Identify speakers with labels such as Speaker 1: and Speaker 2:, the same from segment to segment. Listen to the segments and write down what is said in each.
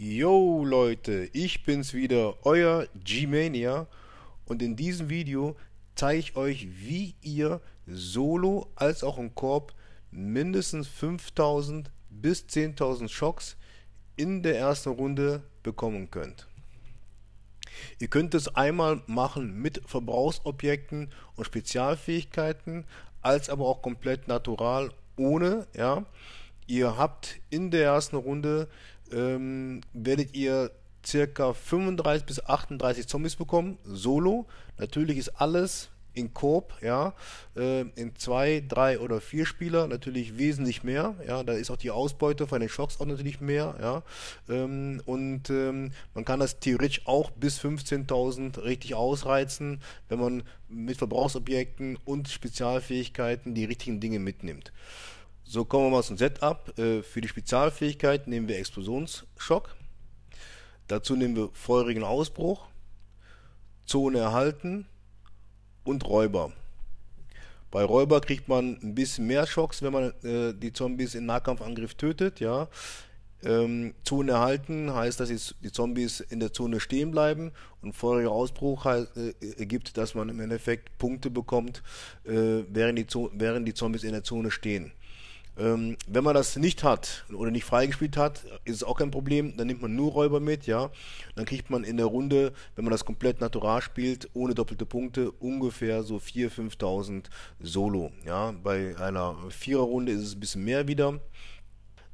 Speaker 1: Yo Leute, ich bin's wieder, euer G-Mania und in diesem Video zeige ich euch, wie ihr solo als auch im Korb mindestens 5000 bis 10.000 Schocks in der ersten Runde bekommen könnt. Ihr könnt es einmal machen mit Verbrauchsobjekten und Spezialfähigkeiten, als aber auch komplett natural ohne, ja. Ihr habt in der ersten Runde ähm, werdet ihr circa 35 bis 38 Zombies bekommen, solo. Natürlich ist alles in Korb, ja, äh, in zwei, drei oder vier Spieler natürlich wesentlich mehr, ja, da ist auch die Ausbeute von den Schocks auch natürlich mehr, ja, ähm, und ähm, man kann das theoretisch auch bis 15.000 richtig ausreizen, wenn man mit Verbrauchsobjekten und Spezialfähigkeiten die richtigen Dinge mitnimmt. So kommen wir mal zum Setup. Äh, für die Spezialfähigkeit nehmen wir Explosionsschock. Dazu nehmen wir feurigen Ausbruch, Zone erhalten und Räuber. Bei Räuber kriegt man ein bisschen mehr Schocks, wenn man äh, die Zombies in Nahkampfangriff tötet, ja. Ähm, Zone erhalten heißt, dass die Zombies in der Zone stehen bleiben und feuriger Ausbruch heißt, äh, ergibt, dass man im Endeffekt Punkte bekommt, äh, während, die während die Zombies in der Zone stehen. Ähm, wenn man das nicht hat oder nicht freigespielt hat, ist es auch kein Problem. Dann nimmt man nur Räuber mit, ja. Dann kriegt man in der Runde, wenn man das komplett natural spielt, ohne doppelte Punkte, ungefähr so 4.000, 5.000 Solo. Ja, bei einer Viererrunde ist es ein bisschen mehr wieder.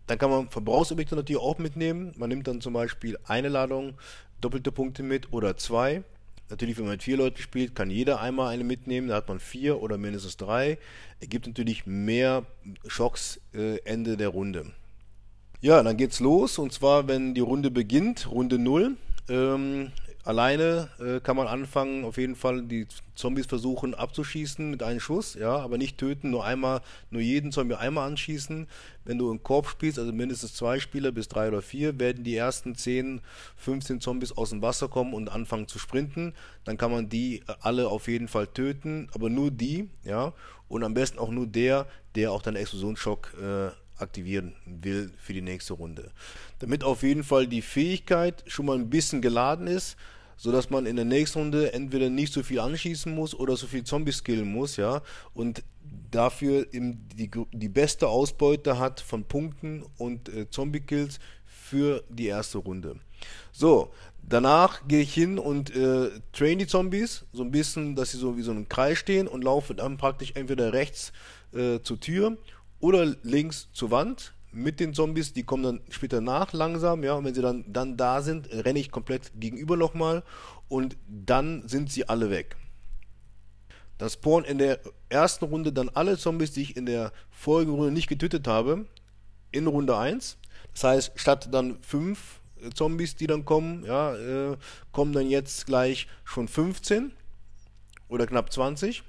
Speaker 1: Dann kann man Verbrauchsobjekte natürlich auch mitnehmen. Man nimmt dann zum Beispiel eine Ladung doppelte Punkte mit oder zwei. Natürlich, wenn man mit vier Leuten spielt, kann jeder einmal eine mitnehmen. Da hat man vier oder mindestens drei. Ergibt natürlich mehr Schocks äh, Ende der Runde. Ja, dann geht's los. Und zwar, wenn die Runde beginnt, Runde 0, ähm, alleine äh, kann man anfangen, auf jeden Fall die Zombies versuchen abzuschießen mit einem Schuss, ja, aber nicht töten, nur einmal, nur jeden Zombie einmal anschießen. Wenn du im Korb spielst, also mindestens zwei Spieler bis drei oder vier, werden die ersten 10, 15 Zombies aus dem Wasser kommen und anfangen zu sprinten. Dann kann man die äh, alle auf jeden Fall töten, aber nur die, ja, und am besten auch nur der, der auch deinen Explosionsschock äh, aktivieren will für die nächste Runde. Damit auf jeden Fall die Fähigkeit schon mal ein bisschen geladen ist, sodass man in der nächsten Runde entweder nicht so viel anschießen muss oder so viel Zombies killen muss, ja, und dafür die, die beste Ausbeute hat von Punkten und äh, Zombie-Kills für die erste Runde. So, danach gehe ich hin und äh, train die Zombies, so ein bisschen, dass sie so wie so einen Kreis stehen und laufe dann praktisch entweder rechts äh, zur Tür oder links zur Wand mit den Zombies, die kommen dann später nach langsam, ja, und wenn sie dann, dann da sind, renne ich komplett gegenüber nochmal und dann sind sie alle weg. Dann spawnen in der ersten Runde dann alle Zombies, die ich in der vorigen Runde nicht getötet habe, in Runde 1. Das heißt, statt dann 5 äh, Zombies, die dann kommen, ja, äh, kommen dann jetzt gleich schon 15 oder knapp 20.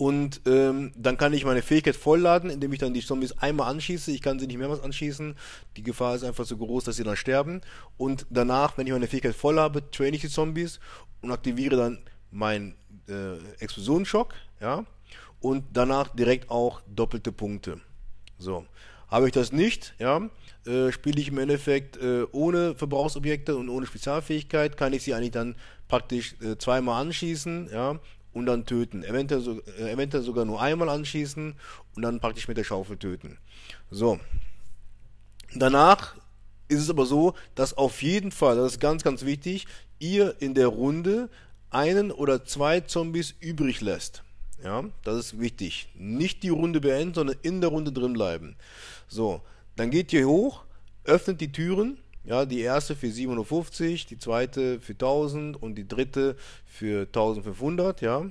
Speaker 1: Und ähm, dann kann ich meine Fähigkeit vollladen, indem ich dann die Zombies einmal anschieße. Ich kann sie nicht mehrmals anschießen. Die Gefahr ist einfach so groß, dass sie dann sterben. Und danach, wenn ich meine Fähigkeit voll habe, traine ich die Zombies und aktiviere dann meinen äh, Explosionsschock. Ja? Und danach direkt auch doppelte Punkte. So. Habe ich das nicht, ja, äh, spiele ich im Endeffekt äh, ohne Verbrauchsobjekte und ohne Spezialfähigkeit, kann ich sie eigentlich dann praktisch äh, zweimal anschießen, ja, und dann töten. Eventuell, so, äh, eventuell sogar nur einmal anschießen und dann praktisch mit der Schaufel töten. So. Danach ist es aber so, dass auf jeden Fall, das ist ganz, ganz wichtig, ihr in der Runde einen oder zwei Zombies übrig lässt. Ja, das ist wichtig. Nicht die Runde beenden, sondern in der Runde drin bleiben. So, dann geht ihr hoch, öffnet die Türen ja, die erste für 750, die zweite für 1000 und die dritte für 1500, ja.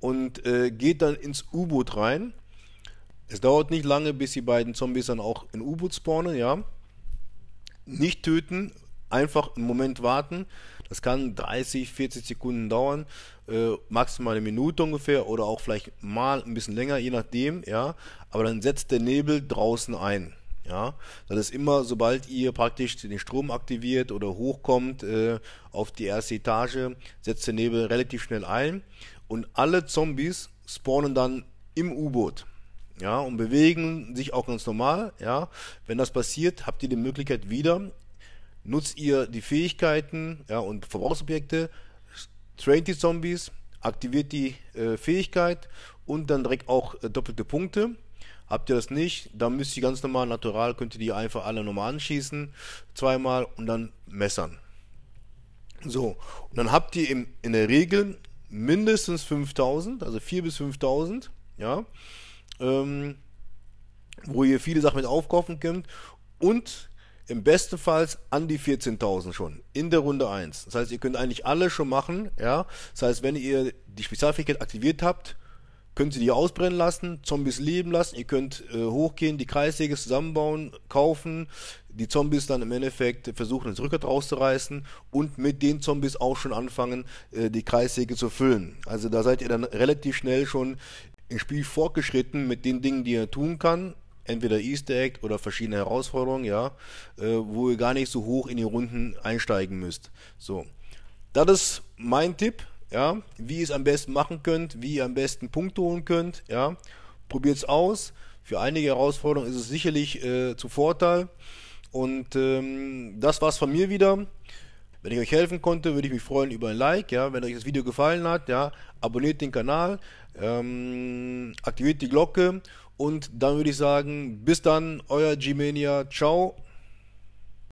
Speaker 1: Und äh, geht dann ins U-Boot rein. Es dauert nicht lange, bis die beiden Zombies dann auch in U-Boot spawnen, ja. Nicht töten, einfach einen Moment warten. Das kann 30, 40 Sekunden dauern, äh, maximal eine Minute ungefähr oder auch vielleicht mal ein bisschen länger, je nachdem, ja. Aber dann setzt der Nebel draußen ein. Ja, das ist immer, sobald ihr praktisch den Strom aktiviert oder hochkommt äh, auf die erste Etage, setzt der Nebel relativ schnell ein und alle Zombies spawnen dann im U-Boot. Ja, und bewegen sich auch ganz normal. Ja, wenn das passiert, habt ihr die Möglichkeit wieder, nutzt ihr die Fähigkeiten ja, und Verbrauchsobjekte, traint die Zombies, aktiviert die äh, Fähigkeit und dann direkt auch äh, doppelte Punkte. Habt ihr das nicht, dann müsst ihr ganz normal, natural, könnt ihr die einfach alle nochmal anschießen, zweimal und dann messern. So, und dann habt ihr im, in der Regel mindestens 5000, also 4 bis 5000, ja, ähm, wo ihr viele Sachen mit aufkaufen könnt und im besten Fall an die 14.000 schon in der Runde 1. Das heißt, ihr könnt eigentlich alle schon machen, ja. Das heißt, wenn ihr die Spezialfähigkeit aktiviert habt, könnt sie die ausbrennen lassen, Zombies leben lassen, ihr könnt äh, hochgehen, die Kreissäge zusammenbauen, kaufen, die Zombies dann im Endeffekt versuchen, ins Rückgrat rauszureißen und mit den Zombies auch schon anfangen, äh, die Kreissäge zu füllen. Also da seid ihr dann relativ schnell schon im Spiel fortgeschritten mit den Dingen, die ihr tun kann. Entweder Easter Egg oder verschiedene Herausforderungen, ja, äh, wo ihr gar nicht so hoch in die Runden einsteigen müsst. So. Das ist mein Tipp ja, wie ihr es am besten machen könnt, wie ihr am besten Punkte holen könnt, ja, probiert es aus. Für einige Herausforderungen ist es sicherlich äh, zu Vorteil. Und ähm, das war's von mir wieder. Wenn ich euch helfen konnte, würde ich mich freuen über ein Like, ja, wenn euch das Video gefallen hat, ja, abonniert den Kanal, ähm, aktiviert die Glocke und dann würde ich sagen, bis dann, euer Gmania, ciao.